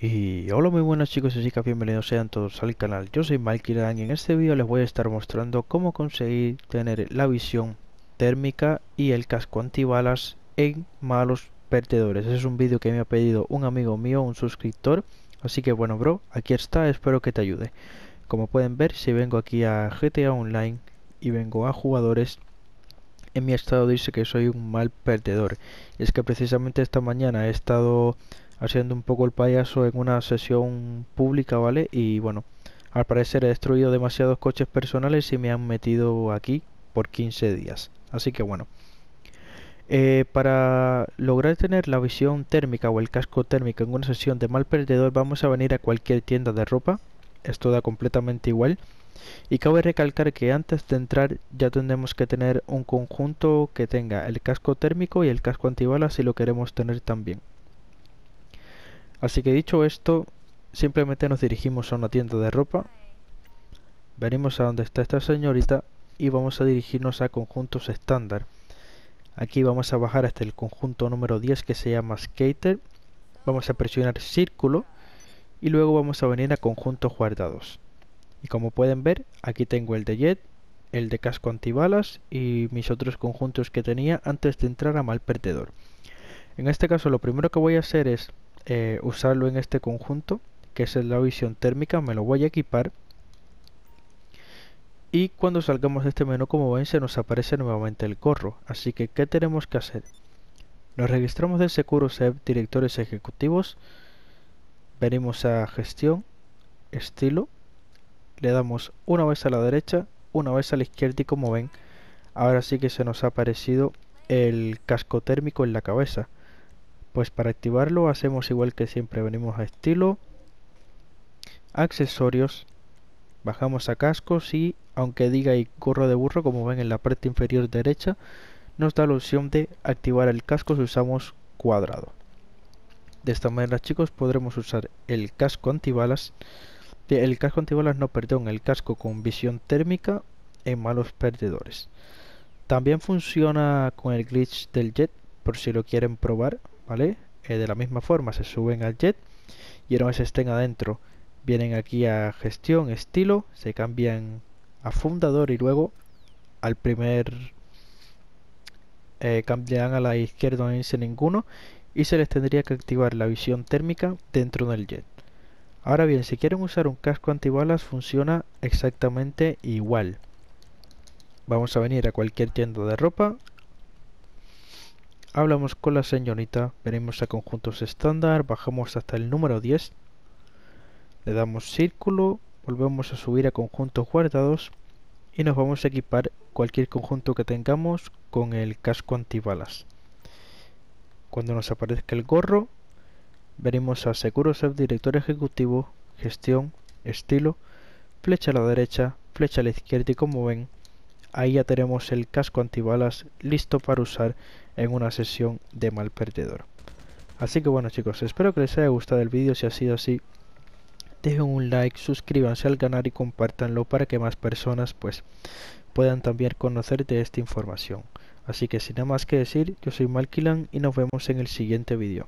Y hola muy buenas chicos y chicas, bienvenidos sean todos al canal, yo soy Malkiran y en este vídeo les voy a estar mostrando cómo conseguir tener la visión térmica y el casco antibalas en malos perdedores. es un vídeo que me ha pedido un amigo mío, un suscriptor, así que bueno bro, aquí está, espero que te ayude. Como pueden ver, si vengo aquí a GTA Online y vengo a jugadores, en mi estado dice que soy un mal perdedor. Y es que precisamente esta mañana he estado haciendo un poco el payaso en una sesión pública, ¿vale? Y bueno, al parecer he destruido demasiados coches personales y me han metido aquí por 15 días. Así que bueno. Eh, para lograr tener la visión térmica o el casco térmico en una sesión de mal perdedor vamos a venir a cualquier tienda de ropa esto da completamente igual. Y cabe recalcar que antes de entrar ya tendremos que tener un conjunto que tenga el casco térmico y el casco antibalas si lo queremos tener también. Así que dicho esto, simplemente nos dirigimos a una tienda de ropa, venimos a donde está esta señorita y vamos a dirigirnos a conjuntos estándar. Aquí vamos a bajar hasta el conjunto número 10 que se llama Skater, vamos a presionar círculo y luego vamos a venir a conjuntos guardados. Y como pueden ver, aquí tengo el de Jet, el de casco antibalas y mis otros conjuntos que tenía antes de entrar a mal perdedor. En este caso lo primero que voy a hacer es eh, usarlo en este conjunto, que es la visión térmica, me lo voy a equipar. Y cuando salgamos de este menú, como ven, se nos aparece nuevamente el corro. Así que, ¿qué tenemos que hacer? Nos registramos del Securo Directores Ejecutivos, venimos a gestión, estilo, le damos una vez a la derecha, una vez a la izquierda y como ven, ahora sí que se nos ha aparecido el casco térmico en la cabeza. Pues para activarlo hacemos igual que siempre, venimos a estilo, accesorios, bajamos a cascos y aunque diga y gorro de burro, como ven en la parte inferior derecha, nos da la opción de activar el casco si usamos cuadrado. De esta manera chicos podremos usar el casco antibalas, el casco antibalas no, perdón, el casco con visión térmica en malos perdedores. También funciona con el glitch del jet, por si lo quieren probar, ¿vale? Eh, de la misma forma se suben al jet y una vez estén adentro vienen aquí a gestión, estilo, se cambian a fundador y luego al primer eh, cambian a la izquierda no dice ninguno y se les tendría que activar la visión térmica dentro del jet. Ahora bien, si quieren usar un casco antibalas funciona exactamente igual. Vamos a venir a cualquier tienda de ropa. Hablamos con la señorita, venimos a conjuntos estándar, bajamos hasta el número 10. Le damos círculo, volvemos a subir a conjuntos guardados y nos vamos a equipar cualquier conjunto que tengamos con el casco antibalas. Cuando nos aparezca el gorro, venimos a Self Director Ejecutivo, Gestión, Estilo, flecha a la derecha, flecha a la izquierda y como ven, ahí ya tenemos el casco antibalas listo para usar en una sesión de mal perdedor. Así que bueno chicos, espero que les haya gustado el vídeo, si ha sido así, dejen un like, suscríbanse al canal y compártanlo para que más personas pues puedan también conocer de esta información. Así que sin nada más que decir, yo soy Malkilan y nos vemos en el siguiente vídeo.